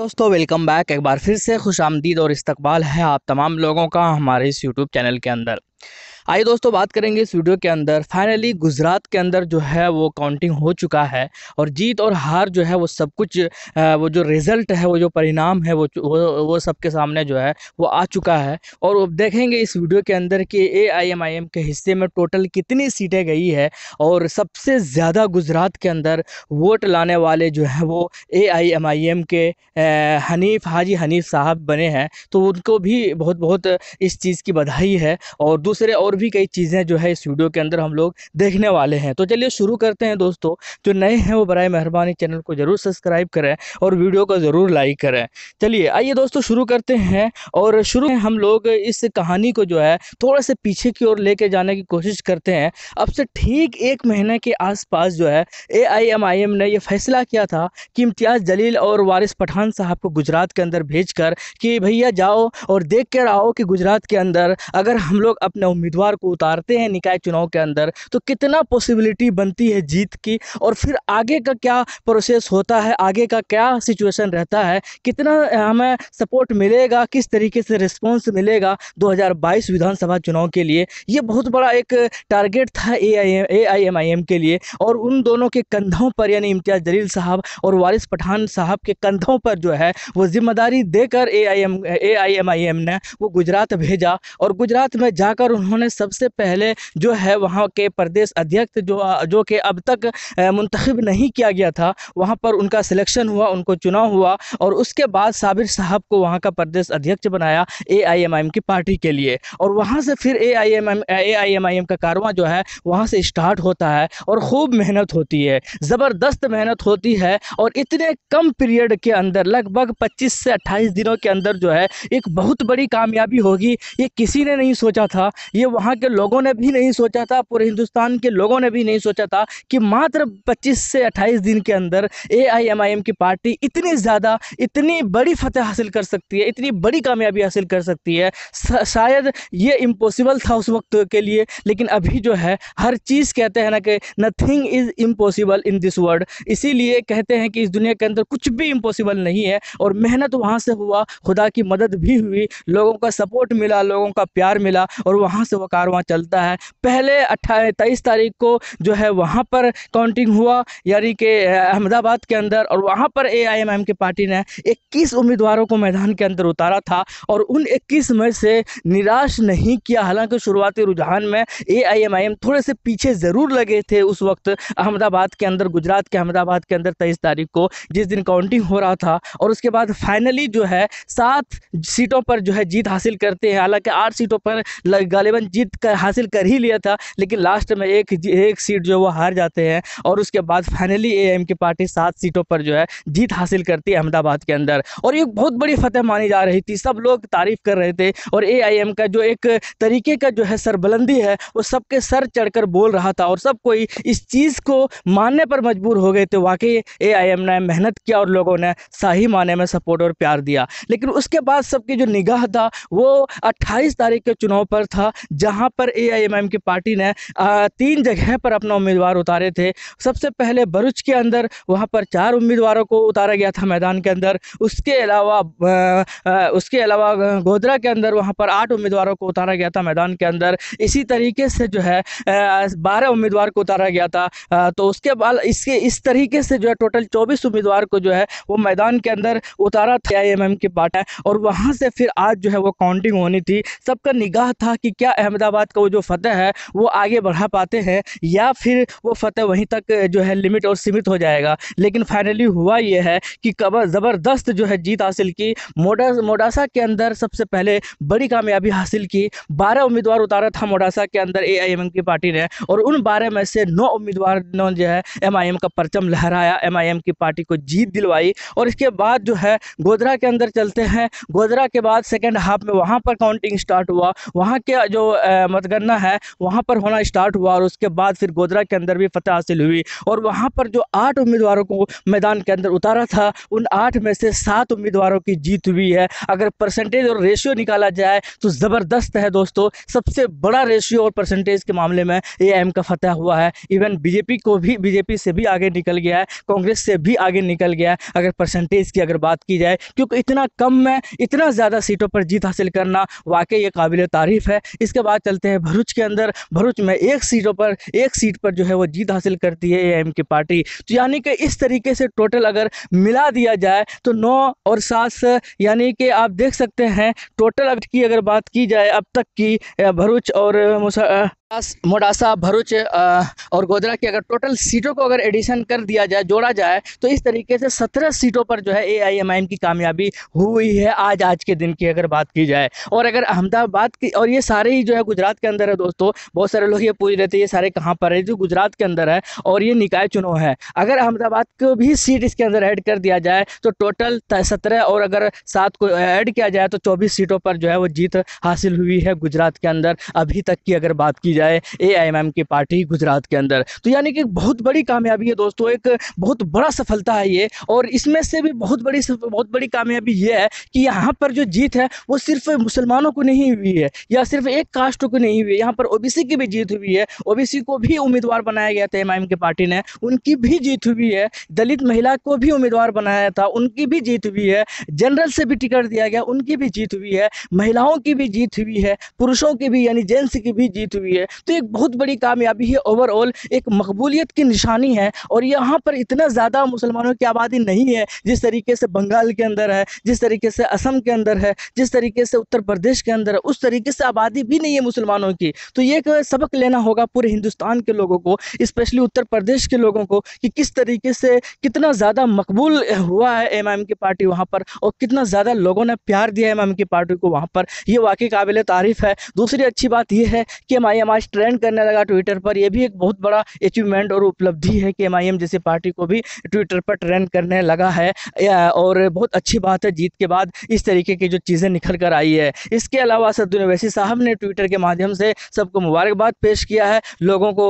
दोस्तों welcome back एक बार फिर से खुश आमदीद और इस्तकबाल है आप तमाम लोगों का हमारे इस यूट्यूब चैनल के अंदर आइए दोस्तों बात करेंगे इस वीडियो के अंदर फाइनली गुजरात के अंदर जो है वो काउंटिंग हो चुका है और जीत और हार जो है वो सब कुछ वो जो रिज़ल्ट है वो जो परिणाम है वो वो, वो सबके सामने जो है वो आ चुका है और अब देखेंगे इस वीडियो के अंदर कि ए आई एम आई एम के हिस्से में टोटल कितनी सीटें गई है और सबसे ज़्यादा गुजरात के अंदर वोट लाने वाले जो है वो ए आई एम आई एम के हनीफ हाजी हनीफ साहब बने हैं तो उनको भी बहुत बहुत इस चीज़ की बधाई है और दूसरे और और भी कई चीज़ें जो है इस वीडियो के अंदर हम लोग देखने वाले हैं तो चलिए शुरू करते हैं दोस्तों जो नए हैं वो बर मेहरबानी चैनल को ज़रूर सब्सक्राइब करें और वीडियो को ज़रूर लाइक करें चलिए आइए दोस्तों शुरू करते हैं और शुरू हम लोग इस कहानी को जो है थोड़ा से पीछे की ओर लेके जाने की कोशिश करते हैं अब से ठीक एक महीने के आसपास जो है ए ने यह फैसला किया था कि इम्तियाज़ जलील और वारिस पठान साहब को गुजरात के अंदर भेज कि भैया जाओ और देख कर आओ कि गुजरात के अंदर अगर हम लोग अपने उम्मीदवार उम्मीदवार को उतारते हैं निकाय चुनाव के अंदर तो कितना पॉसिबिलिटी बनती है जीत की और फिर आगे का क्या प्रोसेस होता है आगे का क्या सिचुएशन रहता है कितना हमें सपोर्ट मिलेगा किस तरीके से रिस्पॉन्स मिलेगा दो विधानसभा चुनाव के लिए ये बहुत बड़ा एक टारगेट था ए आई के लिए और उन दोनों के कंधों पर यानी इम्तियाज़ जलील साहब और वारिस पठान साहब के कंधों पर जो है वो जिम्मेदारी देकर ए आई एम ने वो गुजरात भेजा और गुजरात में जाकर उन्होंने सबसे पहले जो है वहाँ के प्रदेश अध्यक्ष जो जो कि अब तक मंतखब नहीं किया गया था वहाँ पर उनका सिलेक्शन हुआ उनको चुनाव हुआ और उसके बाद साबिर साहब को वहाँ का प्रदेश अध्यक्ष बनाया ए की पार्टी के लिए और वहाँ से फिर ए आई का कारवा जो है वहाँ से स्टार्ट होता है और खूब मेहनत होती है ज़बरदस्त मेहनत होती है और इतने कम पीरियड के अंदर लगभग 25 से 28 दिनों के अंदर जो है एक बहुत बड़ी कामयाबी होगी ये किसी ने नहीं सोचा था ये वहाँ के लोगों ने भी नहीं सोचा था पूरे हिंदुस्तान के लोगों ने भी नहीं सोचा था कि मात्र पच्चीस से अट्ठाईस दिन के अंदर ए की पार्टी इतनी ज़्यादा इतनी बड़ी फतह हासिल कर सकती है इतनी बड़ी कामयाबी हासिल कर सकती है शायद ये इम्पॉसिबल था उस वक्त के लिए लेकिन अभी जो है हर चीज़ कहते हैं ना कि nothing is impossible in this world इसीलिए कहते हैं कि इस दुनिया के अंदर कुछ भी इम्पॉसिबल नहीं है और मेहनत वहाँ से हुआ खुदा की मदद भी हुई लोगों का सपोर्ट मिला लोगों का प्यार मिला और वहाँ से वहाँ चलता है पहले अट्ठाईस तेईस तारीख को जो है वहाँ पर काउंटिंग हुआ यानी कि अहमदाबाद के अंदर और वहाँ पर ए के पार्टी ने इक्कीस उम्मीदवारों को मैदान के अंदर उतारा था और उन इक्कीस में से निराश नहीं किया हालांकि शुरुआती रुझान में ए थोड़े से पीछे ज़रूर लगे थे उस वक्त अहमदाबाद के अंदर गुजरात के अहमदाबाद के अंदर तेईस तारीख को जिस दिन काउंटिंग हो रहा था और उसके बाद फाइनली जो है सात सीटों पर जो है जीत हासिल करते हैं हालांकि आठ सीटों पर गालिबन जीत जीत कर हासिल कर ही लिया था लेकिन लास्ट में एक एक सीट जो वो हार जाते हैं और उसके बाद फाइनली ए एम की पार्टी सात सीटों पर जो है जीत हासिल करती है अहमदाबाद के अंदर और ये बहुत बड़ी फतह मानी जा रही थी सब लोग तारीफ कर रहे थे और ए का जो एक तरीके का जो है सरबुलंदी है वो सबके सर चढ़कर बोल रहा था और सब कोई इस चीज़ को मानने पर मजबूर हो गए थे वाकई ए ने मेहनत किया और लोगों ने सही माने में सपोर्ट और प्यार दिया लेकिन उसके बाद सबकी जो निगाह था वो अट्ठाईस तारीख के चुनाव पर था जहाँ जहां पर एआईएमएम की पार्टी ने तीन जगह पर अपना उम्मीदवार उतारे थे सबसे पहले भरूच के अंदर वहां पर चार उम्मीदवारों को उतारा गया था मैदान के अंदर उसके अलावा उसके अलावा गोधरा के अंदर वहाँ पर आठ उम्मीदवारों को उतारा गया था मैदान के अंदर इसी तरीके से जो है बारह उम्मीदवार को उतारा गया था तो उसके बाद इसके इस तरीके से जो है टोटल चौबीस उम्मीदवार को जो है वो मैदान के अंदर उतारा था आई एम की पार्टी और वहाँ से फिर आज जो है वो काउंटिंग होनी थी सबका निगाह था कि क्या अहमद मुर्दाबाद का वो जो फतेह है वो आगे बढ़ा पाते हैं या फिर वो फतेह वहीं तक जो है लिमिट और सीमित हो जाएगा लेकिन फाइनली हुआ ये है कि कबर ज़बरदस्त जो है जीत हासिल की मोडा मोडासा के अंदर सबसे पहले बड़ी कामयाबी हासिल की बारह उम्मीदवार उतारा था मोडासा के अंदर ए की पार्टी ने और उन बारह में से नौ उम्मीदवार ने जो है एम का परचम लहराया एम की पार्टी को जीत दिलवाई और इसके बाद जो है गोदरा के अंदर चलते हैं गोदरा के बाद सेकेंड हाफ में वहाँ पर काउंटिंग स्टार्ट हुआ वहाँ के जो मतगणना है वहाँ पर होना स्टार्ट हुआ और उसके बाद फिर गोदरा के अंदर भी फतेह हासिल हुई और वहाँ पर जो आठ उम्मीदवारों को मैदान के अंदर उतारा था उन आठ में से सात उम्मीदवारों की जीत हुई है अगर परसेंटेज और रेशियो निकाला जाए तो ज़बरदस्त है दोस्तों सबसे बड़ा रेशियो और परसेंटेज के मामले में ए एम का फतेह हुआ है इवन बीजेपी को भी बीजेपी से भी आगे निकल गया है कांग्रेस से भी आगे निकल गया है अगर परसेंटेज की अगर बात की जाए क्योंकि इतना कम में इतना ज़्यादा सीटों पर जीत हासिल करना वाकई ये काबिल तारीफ़ है इसके बाद बाद चलते हैं भरूच के अंदर भरूच में एक सीटों पर एक सीट पर जो है वो जीत हासिल करती है एम के पार्टी तो यानी कि इस तरीके से टोटल अगर मिला दिया जाए तो नौ और सात यानी कि आप देख सकते हैं टोटल अब की अगर बात की जाए अब तक की भरूच और मोडासा भरूच और गोधरा की अगर टोटल सीटों को अगर एडिशन कर दिया जाए जोड़ा जाए तो इस तरीके से सत्रह सीटों पर जो है ए की कामयाबी हुई है आज आज के दिन की अगर बात की जाए और अगर अहमदाबाद की और ये सारे ही जो है गुजरात के अंदर है दोस्तों बहुत सारे लोग ये पूछ रहे थे ये सारे कहाँ पर है जो गुजरात के अंदर है और ये निकाय चुनाव है अगर अहमदाबाद को भी सीट इसके अंदर ऐड कर दिया जाए तो टोटल सत्रह और अगर सात को ऐड किया जाए तो चौबीस सीटों पर जो है वो जीत हासिल हुई है गुजरात के अंदर अभी तक की अगर बात की जाए जाए ए की पार्टी गुजरात के अंदर तो यानी कि बहुत बड़ी कामयाबी है दोस्तों एक बहुत बड़ा सफलता है ये और इसमें से भी बहुत बड़ी बहुत बड़ी कामयाबी ये है कि यहाँ पर जो जीत है वो सिर्फ मुसलमानों को नहीं हुई है या सिर्फ एक कास्ट को नहीं हुई है यहाँ पर ओबीसी की भी जीत हुई है ओबीसी को भी उम्मीदवार बनाया गया था एम की पार्टी ने उनकी भी जीत हुई है दलित महिला को भी उम्मीदवार बनाया था उनकी भी जीत हुई है जनरल से भी टिकट दिया गया उनकी भी जीत हुई है महिलाओं की भी जीत हुई है पुरुषों की भी यानी जेंट्स की भी जीत हुई है तो एक बहुत बड़ी कामयाबी है ओवरऑल एक मकबूलियत की निशानी है और यहाँ पर इतना ज़्यादा मुसलमानों की आबादी नहीं है जिस तरीके से बंगाल के अंदर है जिस तरीके से असम के अंदर है जिस तरीके से उत्तर प्रदेश के अंदर है उस तरीके से आबादी भी नहीं है मुसलमानों की तो ये सबक लेना होगा पूरे हिंदुस्तान के लोगों को स्पेशली उत्तर प्रदेश के लोगों को कि किस तरीके से कितना ज़्यादा मकबूल हुआ है एम की पार्टी वहाँ पर और कितना ज़्यादा लोगों ने प्यार दिया एम की पार्टी को वहाँ पर यह वाकई काबिल तारीफ़ है दूसरी अच्छी बात यह है कि एम आई आज ट्रेंड करने लगा ट्विटर पर यह भी एक बहुत बड़ा अचीवमेंट और उपलब्धि है कि एम जैसे पार्टी को भी ट्विटर पर ट्रेंड करने लगा है और बहुत अच्छी बात है जीत के बाद इस तरीके की जो चीज़ें निकल कर आई है इसके अलावा असदुल वैसी साहब ने ट्विटर के माध्यम से सबको मुबारकबाद पेश किया है लोगों को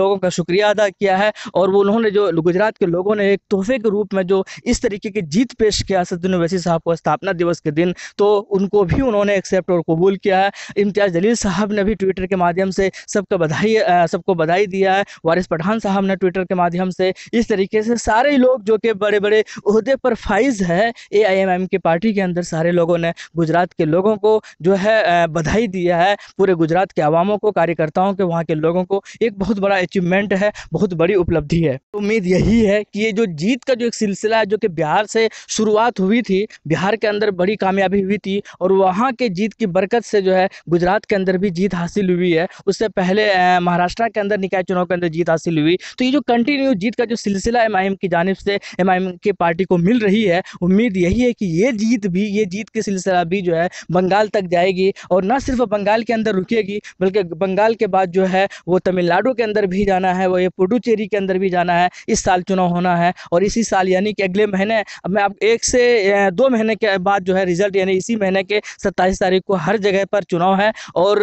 लोगों का शुक्रिया अदा किया है और वो उन्होंने जो गुजरात के लोगों ने एक तोहफे के रूप में जो इस तरीके की जीत पेश किया असदुल वैसी साहब को स्थापना दिवस के दिन तो उनको भी उन्होंने एक्सेप्ट और कबूल किया है इम्तियाज़ जलील साहब ने भी ट्विटर के माध्यम से सबका बधाई सबको बधाई दिया है वारिस पठान साहब ने ट्विटर के माध्यम से इस तरीके से सारे लोग जो कि बड़े बड़े अहदे पर फाइज है ए की पार्टी के अंदर सारे लोगों ने गुजरात के लोगों को जो है बधाई दिया है पूरे गुजरात के आवामों को कार्यकर्ताओं के वहाँ के लोगों को एक बहुत बड़ा अचीवमेंट है बहुत बड़ी उपलब्धि है उम्मीद यही है कि ये जो जीत का जो एक सिलसिला है जो कि बिहार से शुरुआत हुई थी बिहार के अंदर बड़ी कामयाबी हुई थी और वहाँ के जीत की बरकत से जो है गुजरात के अंदर भी जीत हासिल हुई है उस उससे पहले महाराष्ट्र के अंदर निकाय चुनाव के अंदर जीत हासिल हुई तो ये जो कंटिन्यू जीत का जो सिलसिला एम आई एम की जानब से एम आई एम के पार्टी को मिल रही है उम्मीद यही है कि ये जीत भी ये जीत की सिलसिला भी जो है बंगाल तक जाएगी और ना सिर्फ बंगाल के अंदर रुकेगी बल्कि बंगाल के बाद जो है वो तमिलनाडु के अंदर भी जाना है वो ये पुडुचेरी के अंदर भी जाना है इस साल चुनाव होना है और इसी साल यानी कि अगले महीने अब मैं आप एक से दो महीने के बाद जो है रिजल्ट यानी इसी महीने के सत्ताईस तारीख को हर जगह पर चुनाव है और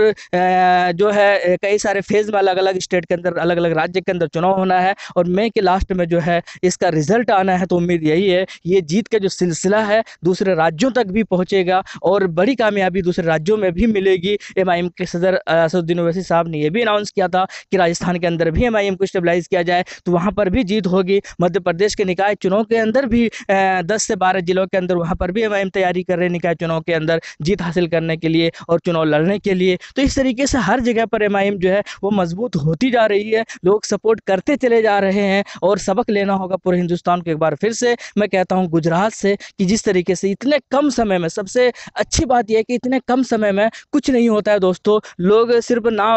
जो है कई सारे फेज में अलग अलग स्टेट के अंदर अलग अलग राज्य के अंदर चुनाव होना है और मई के लास्ट में जो है इसका रिजल्ट आना है तो उम्मीद यही है ये जीत का जो सिलसिला है दूसरे राज्यों तक भी पहुँचेगा और बड़ी कामयाबी दूसरे राज्यों में भी मिलेगी एम आई एम के सदर असदुद्दीन ओवैसी साहब ने यह भी अनाउंस किया था कि राजस्थान के अंदर भी एम आई एम को स्टेबलाइज किया जाए तो वहाँ पर भी जीत होगी मध्य प्रदेश के निकाय चुनाव के अंदर भी दस से बारह जिलों के अंदर वहाँ पर भी एम तैयारी कर रहे निकाय चुनाव के अंदर जीत हासिल करने के लिए और चुनाव लड़ने के लिए तो इस तरीके से हर जगह पर एम जो है वो मजबूत होती जा रही है लोग सपोर्ट करते चले जा रहे हैं और सबक लेना होगा पूरे हिंदुस्तान को एक बार फिर से मैं कहता हूँ गुजरात से कि जिस तरीके से इतने कम समय में सबसे अच्छी बात यह है कि इतने कम समय में कुछ नहीं होता है दोस्तों लोग सिर्फ ना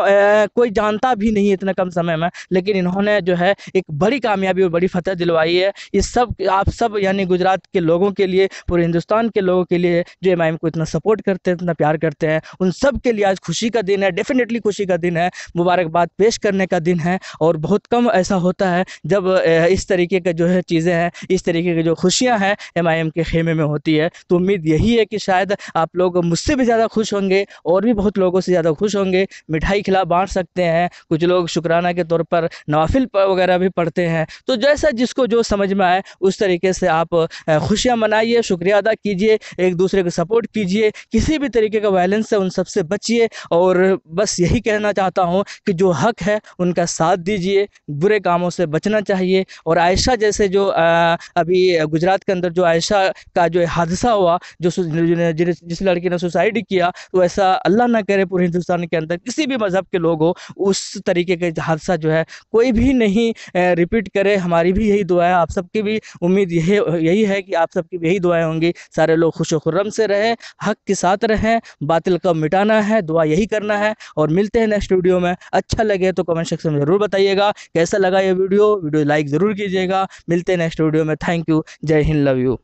कोई जानता भी नहीं इतने कम समय में लेकिन इन्होंने जो है एक बड़ी कामयाबी और बड़ी फतह दिलवाई है इस सब आप सब यानी गुजरात के लोगों के लिए पूरे हिंदुस्तान के लोगों के लिए जो एम को इतना सपोर्ट करते हैं इतना प्यार करते हैं उन सब के लिए आज खुशी का दिन है डेफिनेटली खुशी का दिन है मुबारकबाद पेश करने का दिन है और बहुत कम ऐसा होता है जब इस तरीके का जो है चीज़ें हैं इस तरीके की जो खुशियाँ हैं एम आई एम के खेमे में होती है तो उम्मीद यही है कि शायद आप लोग मुझसे भी ज़्यादा खुश होंगे और भी बहुत लोगों से ज़्यादा खुश होंगे मिठाई खिला बांट सकते हैं कुछ लोग शुक्राना के तौर पर नवाफिल वगैरह भी पढ़ते हैं तो जैसा जिसको जो समझ में आए उस तरीके से आप खुशियाँ मनाइए शुक्रिया अदा कीजिए एक दूसरे को सपोर्ट कीजिए किसी भी तरीके का वायलेंस है उन सबसे बचिए और बस यही कहना कहना चाहता हूँ कि जो हक है उनका साथ दीजिए बुरे कामों से बचना चाहिए और आयशा जैसे जो अभी गुजरात के अंदर जो आयशा का जो हादसा हुआ जो जिस लड़की ने सुसाइड किया तो ऐसा अल्लाह ना करे पूरे हिंदुस्तान के अंदर किसी भी मज़हब के लोग हो उस तरीके का हादसा जो है कोई भी नहीं रिपीट करे हमारी भी यही दुआ है आप सबकी भी उम्मीद यही यही है कि आप सबकी भी यही दुआएं होंगी सारे लोग खुश खुर्रम से रहें हक के साथ रहें बातिल का मिटाना है दुआ यही करना है और मिलते हैं नेक्स्ट वीडियो में अच्छा लगे तो कमेंट सेक्शन में ज़रूर बताइएगा कैसा लगा ये वीडियो वीडियो लाइक ज़रूर कीजिएगा मिलते हैं नेक्स्ट वीडियो में thank you Jai Hind love you